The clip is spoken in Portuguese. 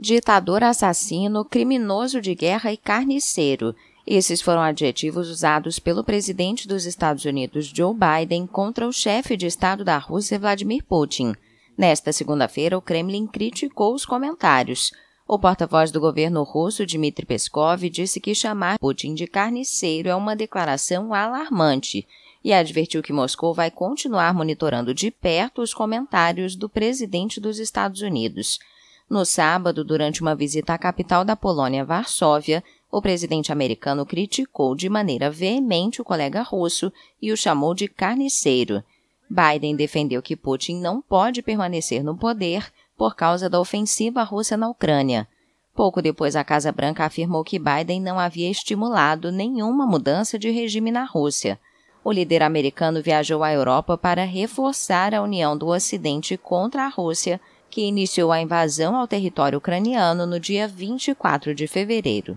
ditador assassino, criminoso de guerra e carniceiro. Esses foram adjetivos usados pelo presidente dos Estados Unidos, Joe Biden, contra o chefe de Estado da Rússia, Vladimir Putin. Nesta segunda-feira, o Kremlin criticou os comentários. O porta-voz do governo russo, Dmitry Peskov, disse que chamar Putin de carniceiro é uma declaração alarmante e advertiu que Moscou vai continuar monitorando de perto os comentários do presidente dos Estados Unidos. No sábado, durante uma visita à capital da Polônia, Varsóvia, o presidente americano criticou de maneira veemente o colega russo e o chamou de carniceiro. Biden defendeu que Putin não pode permanecer no poder por causa da ofensiva russa na Ucrânia. Pouco depois, a Casa Branca afirmou que Biden não havia estimulado nenhuma mudança de regime na Rússia. O líder americano viajou à Europa para reforçar a união do Ocidente contra a Rússia que iniciou a invasão ao território ucraniano no dia 24 de fevereiro.